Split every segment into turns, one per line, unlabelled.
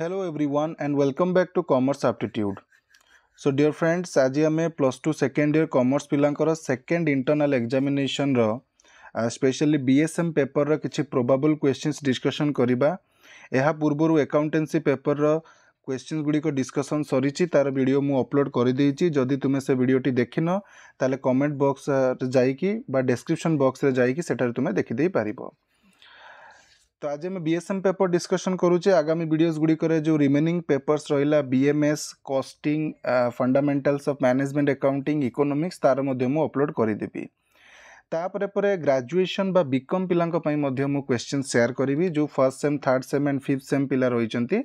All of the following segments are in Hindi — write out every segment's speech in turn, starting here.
hello everyone and welcome back to commerce aptitude so dear friends आज आम plus two second year commerce पिलांकर second internal examination specially B S M paper किसी प्रोबेबल क्वेश्चंस डिस्कशन करवा पूर्व एकाउंटेन्सी पेपर ପେପରର କ୍ୱେଶ୍ଚିନ୍ ଗୁଡ଼ିକ ଡିସ୍କସନ୍ ସରିଛି ତା'ର ଭିଡ଼ିଓ ମୁଁ ଅପଲୋଡ଼ କରିଦେଇଛି जदि तुम्हें से भिडटी ଦେଖିନ ତାହେଲେ कमेंट बक्स ଯାଇକି ବା बक्स ବକ୍ସରେ ଯାଇକି ସେଠାରେ ତୁମେ ଦେଖିଦେଇପାରିବ তো ଆଜି ଆମେ B S M paper discussion କରୁଛେ ଆଗାମୀ ଭିଡ଼ିଓଜ୍ ଗୁଡ଼ିକରେ ଯେଉଁ ରିମେନିଂ ପେପର୍ସ ରହିଲା B M S costing fundamentals of management accounting economics ତା'ର ମଧ୍ୟ ମୁଁ ଅପଲୋଡ଼ କରିଦେବି ତାପରେ ପରେ ଗ୍ରାଜୁଏସନ୍ ବା ବିକମ୍ ପିଲାଙ୍କ ପାଇଁ ମଧ୍ୟ ମୁଁ କ୍ୱେଶ୍ଚିନ୍ ସେୟାର କରିବି ଯେଉଁ first sem third sem and fifth sem ପିଲା ରହିଛନ୍ତି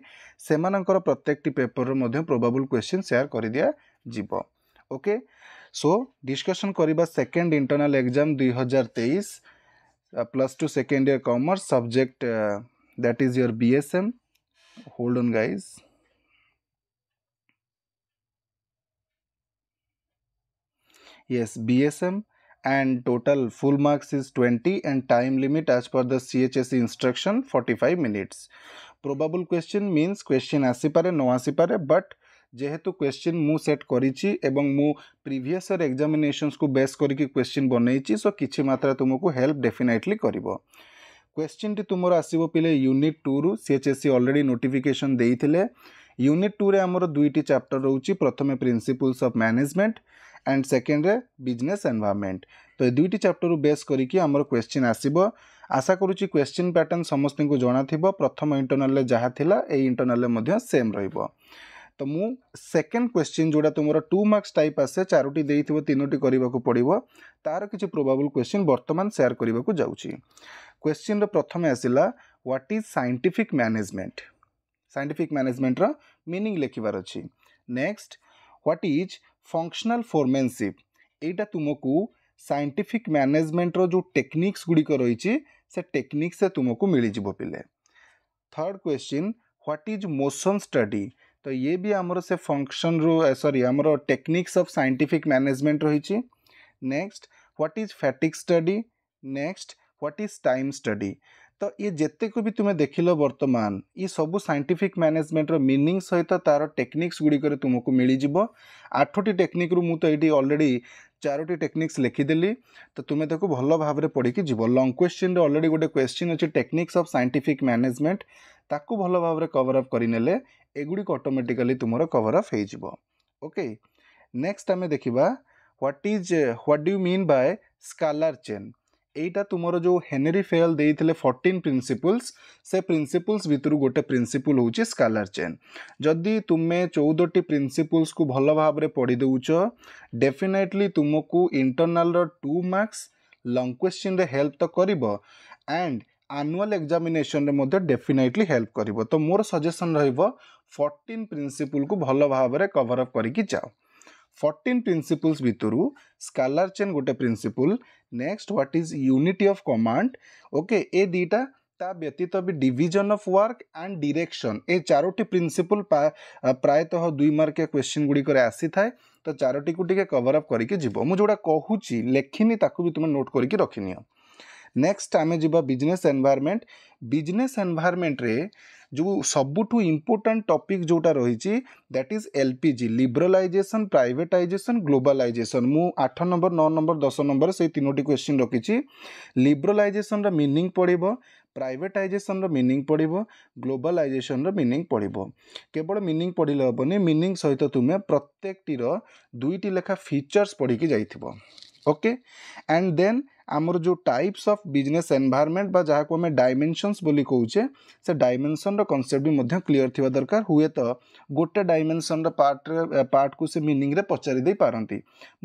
ସେମାନଙ୍କର ପ୍ରତ୍ୟେକଟି ପେପର୍ରୁ ମଧ୍ୟ ପ୍ରୋବାବୁଲ୍ କ୍ୱେଶ୍ଚିନ୍ ସେୟାର କରିଦିଆଯିବ ଓକେ ସୋ ଡିସ୍କସନ୍ କରିବା ସେକେଣ୍ଡ ଇଣ୍ଟରନାଲ୍ ଏକ୍ଜାମ୍ ଦୁଇ ହଜାର ତେଇଶ plus two second year commerce subject that is your B S M hold on guys yes B S M and total full marks is twenty and time limit as per the H S instruction forty five minutes probable question means question आसीपे न आसीपे बट যেহেতু কোশ্চিন মু সেট করেছি এবং মু প্রিভিয়াস ইয়ার এক্সামিনেসন্স কু বেস করি কোশ্চিন বনাইছি সো কিছু মাত্রা তুমি হেল্প ডেফিনেটলি করব কোশ্চিনটি তোমার আসব পিলে ইউনিট টু রু সিএচএসসি অলরেডি নোটিফিকেসন দিয়ে ইউনিট টু রে আমার দুইটি চ্যাপ্টর রয়েছে প্রথমে principles of management and second रे बिजनेस एनवायरमेंट तो ये दुईट चैप्टर बेस करके आमर क्वेश्चन आसब आशा करुच्ची क्वेश्चन पैटर्न समस्त को जना थी प्रथम इंटरनाल जहाँ थी ये इंटरनाल सेम रोक ତ ମୁଁ ସେକେଣ୍ଡ କ୍ୱେଶ୍ଚିନ୍ ଯେଉଁଟା ତୁମର ଟୁ ମାର୍କ୍ସ ଟାଇପ୍ ଆସେ ଚାରୋଟି ଦେଇଥିବ ତିନୋଟି କରିବାକୁ ପଡ଼ିବ ତା'ର କିଛି ପ୍ରୋବାବୁଲ୍ କ୍ୱେଶ୍ଚିନ୍ ବର୍ତ୍ତମାନ ସେୟାର କରିବାକୁ ଯାଉଛି କ୍ୱେଶ୍ଚିନ୍ର ପ୍ରଥମେ ଆସିଲା what is scientific management scientific ମ୍ୟାନେଜମେଣ୍ଟର ମିନିଂ ଲେଖିବାର ଅଛି next what is functional foremanship ଏଇଟା ତୁମକୁ ସାଇଣ୍ଟିଫିକ୍ ମ୍ୟାନେଜମେଣ୍ଟର ଯେଉଁ ଟେକ୍ନିକ୍ସ ଗୁଡ଼ିକ ରହିଛି ସେ ଟେକ୍ନିକ୍ସରେ ତୁମକୁ ମିଳିଯିବ ପିଲେ third question what is motion study तो ये भी आमर से फंक्शन रु सरी आमर टेक्निक्स अफ सैंटिफिक मैनेजमेंट रही next what is fatigue study next what is time study तो ये जितेक भी तुम्हें देख वर्तमान ये सब सैंटिफिक मैनेजमेंटर मिनिंग सहित तार टेक्निक्स गुड़िक तुमको जाव आठटी टेक्निक्रु मु तो ये अलरेडी चारोटी टेक्निक्स लिखिदेली तो तुम्हें देखो भल भाव पढ़ी जी लंग क्वेश्चन अलरेडी गोटे क्वेश्चन अच्छे टेक्निक्स अफ सैंटिफिक मैनेजमेंट ତାକୁ ଭଲ ଭାବରେ କଭର୍ ଅପ୍ କରିନେଲେ ଏଗୁଡ଼ିକ ଅଟୋମେଟିକାଲି ତୁମର କଭର୍ ଅପ୍ ହେଇଯିବ ଓକେ ନେକ୍ସଟ ଆମେ ଦେଖିବା what is what do mean by scalar chain ଏଇଟା ତୁମର ଯେଉଁ ହେନେରୀ ଫେଲ୍ ଦେଇଥିଲେ ଫର୍ଟିନ୍ ପ୍ରିନ୍ସିପଲ୍ସ ସେ ପ୍ରିନ୍ସିପଲ୍ସ ଭିତରୁ ଗୋଟେ ପ୍ରିନ୍ସିପଲ୍ ହେଉଛି ସ୍କାଲାର ଚେନ୍ ଯଦି ତୁମେ ଚଉଦଟି ପ୍ରିନ୍ସିପଲ୍ସକୁ ଭଲ ଭାବରେ ପଢ଼ିଦେଉଛ ଡେଫିନେଟଲି ତୁମକୁ ଇଣ୍ଟରନାଲ୍ର ଟୁ ମାର୍କସ୍ ଲଙ୍ଗ କ୍ୱେଶ୍ଚିନ୍ରେ ହେଲ୍ପ ତ କରିବ ଆଣ୍ଡ ଆନୁଆଲ୍ ଏକ୍ଜାମିନେସନ୍ରେ ମଧ୍ୟ ଡେଫିନେଟଲି ହେଲ୍ପ କରିବ ତ ମୋର ସଜେସନ୍ ରହିବ ଫର୍ଟିନ୍ ପ୍ରିନ୍ସିପୁଲ୍କୁ ଭଲ ଭାବରେ କଭର୍ ଅପ୍ କରିକି ଯାଅ ফর্টিন প্রিন্সিপলস ভিতর স্কালার চেন গোটে principle next what is unity of command okay এ দুইটা তা ব্যতীত বি division of work and direction এই চারোটি প্রিন্সিপল প্রায়তঃ দুই মার্কিয়া কোশ্চিন গুড়িকরে আসি থাকে তো চারোটি টিকে কভর আপ করিকি যাব মু যেটা কহুছি লেখিনি তাকে বি তুমি নোট করিকি রখিনিও ନେକ୍ସଟ ଆମେ ଯିବା ବିଜନେସ୍ ଏନ୍ଭାୟରମେଣ୍ଟ ବିଜନେସ୍ ଏନ୍ଭାୟରମେଣ୍ଟରେ ଯେଉଁ ସବୁଠୁ ଇମ୍ପୋର୍ଟାଣ୍ଟ ଟପିକ୍ ଯେଉଁଟା ରହିଛି that is L P G liberalisation privatisation globalisation ମୁଁ ଆଠ ନମ୍ବର ନଅ ନମ୍ବର ଦଶ ନମ୍ବର ସେଇ ତିନୋଟି କ୍ୱେଶ୍ଚିନ୍ ରଖିଛି ଲିବ୍ରାଲାଇଜେସନ୍ର ମିନିଂ ପଡ଼ିବ ପ୍ରାଇଭେଟାଇଜେସନ୍ର ମିନିଂ ପଡ଼ିବ ଗ୍ଲୋବାଲାଇଜେସନ୍ର ମିନିଂ ପଡ଼ିବ କେବଳ ମିନିଂ ପଢ଼ିଲେ ହେବନି ମିନିଂ ସହିତ ତୁମେ ପ୍ରତ୍ୟେକଟିର ଦୁଇଟି ଲେଖା ଫିଚର୍ସ ପଢ଼ିକି ଯାଇଥିବ ओके एंड देन आमर जो टाइप्स अफ बिजनेस एनवायरनमेंट बा को आम डायमेनसन्स बोली कौचे से डायमेनसन रनसेप्ट भी क्लीयर थी दरकार हुए तो गोटे डायमेनसन पार्ट पार्ट को से मिनिंग पचारिदे पारती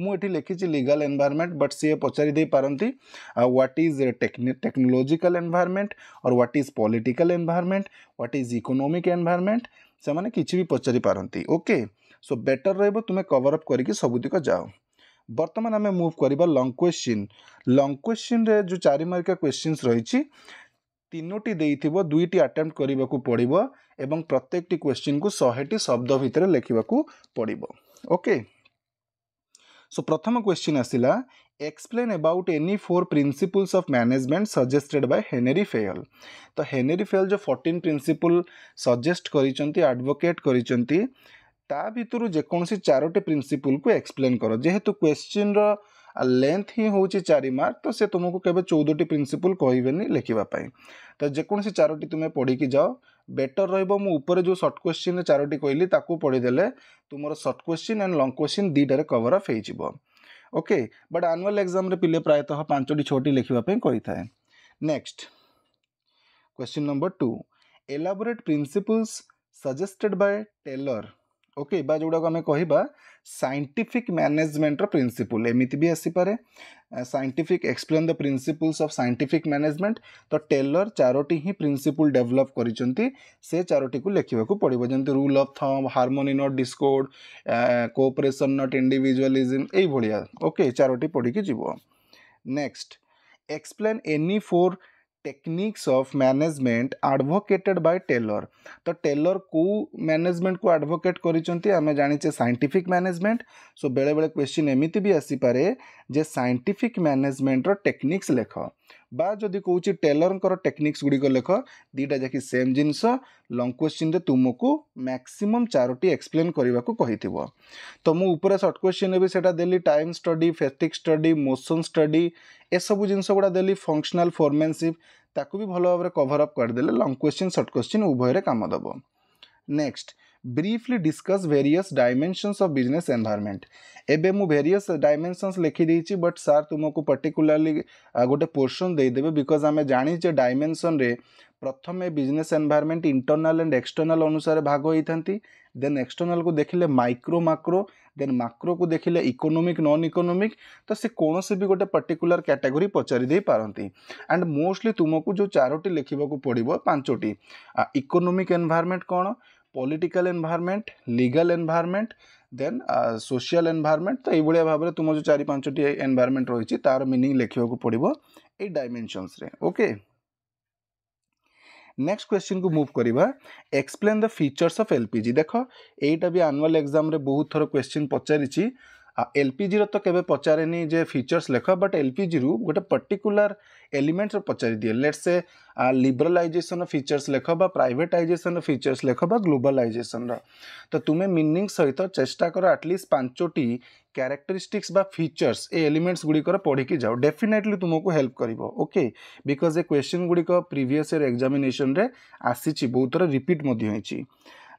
मुझे लिखी लिगाल एनभारमेंट बट सी पचारिदे पारती व्हाट इज टेक्नोलोजिकल एनभारमेंट और what is political environment what is economic environment से किसी भी पचारि पारती ओके सो बेटर रोमे कवर अप करके सबुतिक जाओ বর্তমান আমি মুভ କରିବା লং কোশ্চিন লং কোশ্চিন্রে ଯେଉଁ ଚାରି ମାର୍କିଆ କୋଶ୍ଚିନ୍ସ ରହିଛି ତିନୋଟି ଦେଇଥିବ ଦୁଇଟି ଆଟେମ୍ପ୍ଟ କରିବାକୁ ପଡ଼ିବ ଏବଂ ପ୍ରତ୍ୟେକଟି କୋଶ୍ଚିନ୍କୁ ଶହେଟି ଶବ୍ଦ ଭିତରେ ଲେଖିବାକୁ ପଡ଼ିବ ଓକେ ସୋ ପ୍ରଥମ କୋଶ୍ଚିନ୍ ଆସିଲା explain about any four principles of management suggested by Henry Fayol तो Henry Fayol जो 14 principle suggest करिचंती advocate करिचंती ता भितर जेकोसी चारोटी प्रिन्सीपल को एक्सप्लेन कर जेहेतु क्वेश्चन लेंथ ही हूँ चार मार्क तो सी तुमको केवल चौदह प्रिन्सीपल कह लिखापी तो जेकोसी चारोटी तुम्हें पढ़ी जाओ बेटर रोर जो सर्ट क्वेश्चन चारोट कहली पढ़ीदे तुम short question and long question दुईटे कवर अफ हो ओके बट आनुआल एक्जाम पिले प्रायतः पांचटी छोटी लिखापी कही था next question number two elaborate principles suggested by Taylor okay ବା ଯେଉଁଟାକୁ ଆମେ କହିବା ସାଇଣ୍ଟିଫିକ୍ ମ୍ୟାନେଜମେଣ୍ଟର ପ୍ରିନ୍ସିପୁଲ୍ ଏମିତି ବି ଆସିପାରେ scientific explain the principles of scientific management ତ ଟେଲର ଚାରୋଟି ହିଁ ପ୍ରିନ୍ସିପୁଲ୍ ଡେଭଲପ୍ କରିଛନ୍ତି ସେ ଚାରୋଟିକୁ ଲେଖିବାକୁ ପଡ଼ିବ ଯେମିତି rule of thumb harmony not discord cooperation not individualism ଏଇଭଳିଆ ଓକେ ଚାରୋଟି ପଢ଼ିକି ଯିବ next explain any four techniques of management advocated by Taylor तो टेलर को मैनेजमेंट को आडभोकेट करिसेंती हमें जानिचे साइंटिफिक मैनेजमेंट सो बेले बेले क्वेश्चन एमती भी आसी जे साइंटिफिक मैनेजमेंट रो टेक्निक्स लेख बा जदि कहूची टेलर टेक्निक्स गुड़िक को लेख दीटा जाकी सेम जिनस लंग क्वेश्चन तुमको मैक्सीम चारोटी एक्सप्लेन करने को कही तो मुझे सर्ट क्वेश्चन भी सैटा देली time study fatigue study motion study एसबू जिनस गुड़ा देली फंक्शनल फर्मेनसीप ତାକୁ ବି ଭଲ ଭାବରେ କଭର ଅପ୍ କରିଦେଲେ ଲଙ୍ଗ୍ କ୍ୱେଶ୍ଚିନ୍ ସର୍ଟ କ୍ୱେଶ୍ଚିନ୍ ଉଭୟରେ କାମ ଦେବ next briefly discuss various dimensions of business environment ଏବେ ମୁଁ ଭେରିୟସ୍ ଡାଇମେନସନ୍ସ ଲେଖିଦେଇଛି ବଟ୍ ସାର୍ ତୁମକୁ ପର୍ଟିକୁଲାରଲି ଗୋଟେ ପୋର୍ସନ୍ ଦେଇଦେବେ ବିକଜ୍ ଆମେ ଜାଣିଛେ ଡାଇମେନସନ୍ରେ ପ୍ରଥମେ business environment internal and external ଅନୁସାରେ ଭାଗ ହୋଇଥାନ୍ତି ଦେନ୍ ଏକ୍ସଟର୍ନାଲ୍କୁ ଦେଖିଲେ ମାଇକ୍ରୋ ମାକ୍ରୋ ଦେନ୍ ମାକ୍ରୋକୁ ଦେଖିଲେ ଇକୋନୋମିକ୍ ନନ୍ ଇକୋନୋମିକ୍ ତ ସେ କୌଣସି ବି ଗୋଟେ ପର୍ଟିକୁଲାର କ୍ୟାଟାଗୋରୀ ପଚାରି ଦେଇପାରନ୍ତି ଆଣ୍ଡ ମୋଷ୍ଟଲି ତୁମକୁ ଯେଉଁ ଚାରୋଟି ଲେଖିବାକୁ ପଡ଼ିବ ପାଞ୍ଚଟି ଇକୋନୋମିକ୍ ଏନ୍ଭାରମେଣ୍ଟ କ'ଣ political environment legal environment then social environment ତ ଏଇଭଳିଆ ଭାବରେ ତୁମ ଯେଉଁ ଚାରି ପାଞ୍ଚଟି ଏନ୍ଭାରମେଣ୍ଟ ରହିଛି ତା'ର ମିନିଂ ଲେଖିବାକୁ ପଡ଼ିବ ଏଇ ଡାଇମେନସନ୍ସରେ ଓକେ ନେକ୍ସଟ କ୍ୱେଶ୍ଚିନ୍କୁ ମୁଭ୍ କରିବା explain the features of L P G ଦେଖ ଏଇଟା ବି ଆନୁଆଲ୍ ଏକ୍ଜାମ୍ରେ ବହୁତ ଥର କ୍ୱେଶ୍ଚିନ୍ ପଚାରିଛି ଏଲ୍ପିଜିର ତ କେବେ ପଚାରେନି ଯେ ଫିଚର୍ସ ଲେଖ ବଟ୍ ଏଲ୍ପିଜିରୁ ଗୋଟେ ପର୍ଟିକୁଲାର ଏଲିମେଣ୍ଟର ପଚାରିଦିଏ ଲେଟ୍ସ ସେ ଲିବରାଲାଇଜେସନ୍ର ଫିଚର୍ସ ଲେଖ ବା ପ୍ରାଇଭେଟାଇଜେସନ୍ର ଫିଚର୍ସ ଲେଖ ବା ଗ୍ଲୋବାଲାଇଜେସନ୍ର ତ ତୁମେ ମିନିଂ ସହିତ ଚେଷ୍ଟା କର ଆଟଲିଷ୍ଟ ପାଞ୍ଚଟି କ୍ୟାରେକ୍ଟରିଷ୍ଟିକ୍ସ ବା ଫିଚର୍ସ ଏ ଏଲିମେଣ୍ଟସ୍ ଗୁଡ଼ିକର ପଢ଼ିକି ଯାଅ ଡେଫିନେଟଲି ତୁମକୁ ହେଲ୍ପ କରିବ ଓକେ ବିକଜ୍ ଏ କ୍ୱେଶ୍ଚିନ୍ ଗୁଡ଼ିକ ପ୍ରିଭିୟସ୍ ଇୟର୍ ଏକ୍ଜାମିନେସନ୍ରେ ଆସିଛି ବହୁତ ଥର ରିପିଟ୍ ମଧ୍ୟ ହେଇଛି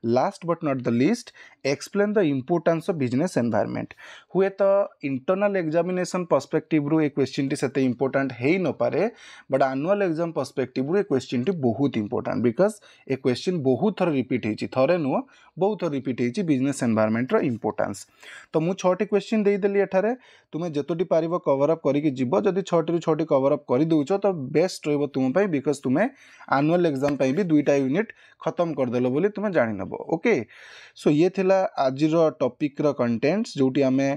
last but not the least explain the importance of business environment हुए तो इंटरनल एग्जामिनेशन पर्सपेक्टिव रु क्वेश्चन टी से इम्पोर्टाट हो न पारे बट आनुआल एग्जाम पर्सपेक्टिव रु क्वेश्चन टी बहुत इम्पोर्टाट बिकज ए क्वेश्चन बहुत थर रिपीट हो थे नुह बहुत थर रिपीट हो बिजनेस एनवायरमेंट रोर्टान्स तो मुझे छोटे क्वेश्चन देदेली एठार तुम्हें जितोटी पार कवरअप करव जदि छु छ कवरअप करदे तो बेस्ट रुमपाई बिकज तुम्हें आनुआल एग्जाम भी दुईटा यूनिट खत्म करदेल तुम्हें जाणी नब ओके सो ये आज ଥିଲା ଆଜିର ଟପିକ୍ର କଣ୍ଟେଣ୍ଟସ୍ ଯେଉଁଠି ଆମେ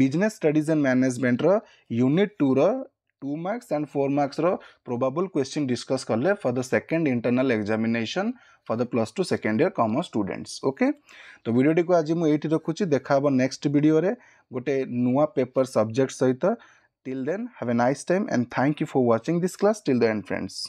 ବିଜନେସ୍ ଷ୍ଟଡିଜ୍ ଆଣ୍ଡ ମ୍ୟାନେଜମେଣ୍ଟର ୟୁନିଟ୍ ଟୁର two marks and four marks probable question discuss कले for the second internal examination for the plus two second year commerce students okay तो भिडियोटी को आज मुझे ये रखुच्छी देखा नेक्स्ट भिडियो गोटे नुआ पेपर सब्जेक्ट सहित till then have a nice time and thank you for watching this class till the end friends